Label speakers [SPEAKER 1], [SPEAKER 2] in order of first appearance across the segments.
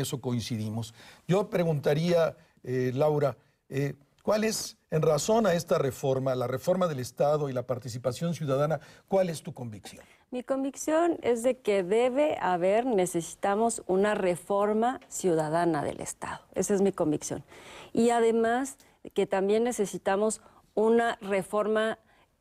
[SPEAKER 1] eso coincidimos. Yo preguntaría, eh, Laura, eh, ¿cuál es, en razón a esta reforma, la reforma del Estado y la participación ciudadana, cuál es tu convicción?
[SPEAKER 2] Mi convicción es de que debe haber, necesitamos una reforma ciudadana del Estado. Esa es mi convicción. Y además que también necesitamos una reforma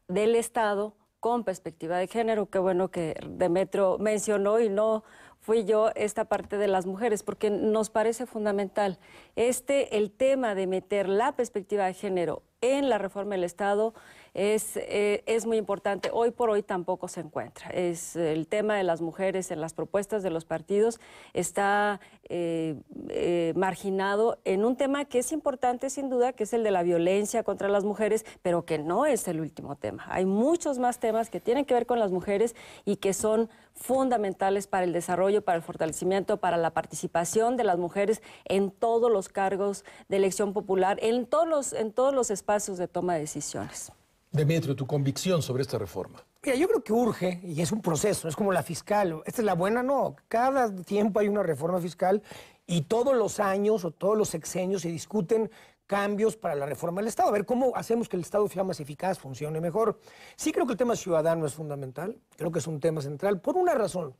[SPEAKER 2] del Estado con perspectiva de género, que bueno que Demetrio mencionó y no fui yo esta parte de las mujeres, porque nos parece fundamental. Este, el tema de meter la perspectiva de género en la reforma del Estado es, eh, es muy importante. Hoy por hoy tampoco se encuentra. Es el tema de las mujeres en las propuestas de los partidos está eh, eh, marginado en un tema que es importante sin duda, que es el de la violencia contra las mujeres, pero que no es el último tema. Hay muchos más temas que tienen que ver con las mujeres y que son fundamentales para el desarrollo para el fortalecimiento, para la participación de las mujeres en todos los cargos de elección popular, en todos los, en todos los
[SPEAKER 1] espacios de toma de decisiones. Demetrio, tu convicción sobre esta reforma. Mira, yo creo que urge y es un proceso, es como la fiscal. Esta es la buena, no. Cada tiempo hay una reforma fiscal y todos los años o todos los sexenios se discuten cambios para la reforma del Estado, a ver cómo hacemos que el Estado sea más eficaz, funcione mejor. Sí creo que el tema ciudadano es fundamental, creo que es un tema central, por una razón.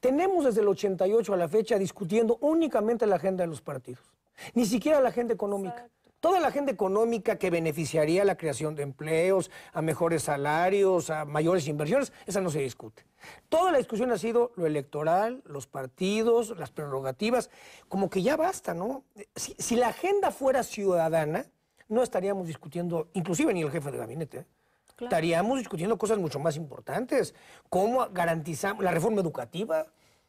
[SPEAKER 1] Tenemos desde el 88 a la fecha discutiendo únicamente la agenda de los partidos, ni siquiera la agenda económica toda la agenda económica que beneficiaría a la creación de empleos, a mejores salarios, a mayores inversiones, esa no se discute. Toda la discusión ha sido lo electoral, los partidos, las prerrogativas, como que ya basta, ¿no? Si, la agenda fuera ciudadana, no estaríamos discutiendo, inclusive ni el jefe de gabinete, ¿eh? estaríamos discutiendo cosas mucho más importantes, cómo garantizamos la reforma educativa.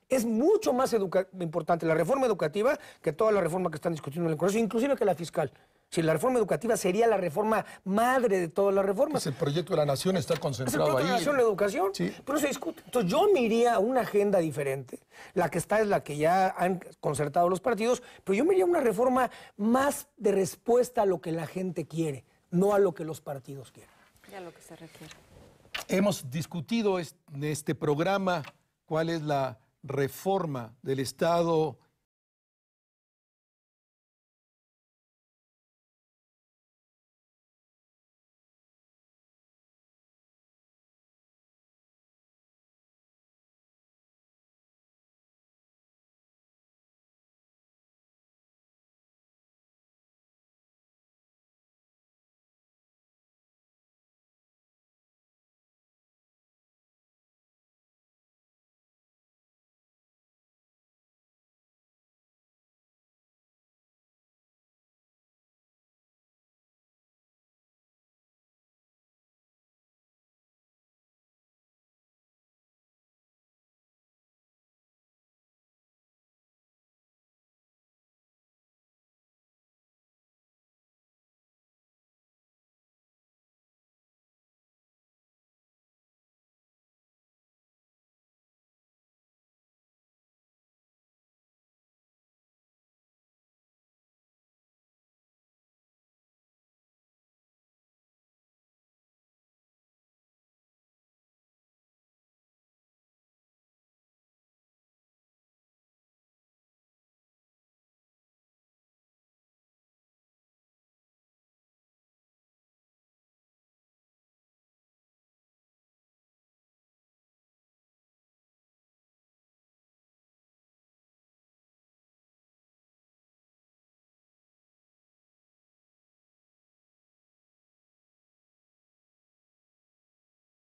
[SPEAKER 1] Es mucho más importante la reforma educativa que toda la reforma que están discutiendo en el Congreso, inclusive que la fiscal. Si la reforma educativa sería la reforma madre de todas las reformas. el proyecto de la nación está concentrado ahí. El proyecto de la nación, la educación, pero se discute. Entonces yo me una agenda diferente. La que está es la que ya han concertado los partidos, pero yo me una reforma más de respuesta a lo que la gente quiere, no a lo que los partidos quieren. Y
[SPEAKER 2] a lo que se requiere.
[SPEAKER 1] Hemos discutido en este programa cuál es la reforma del Estado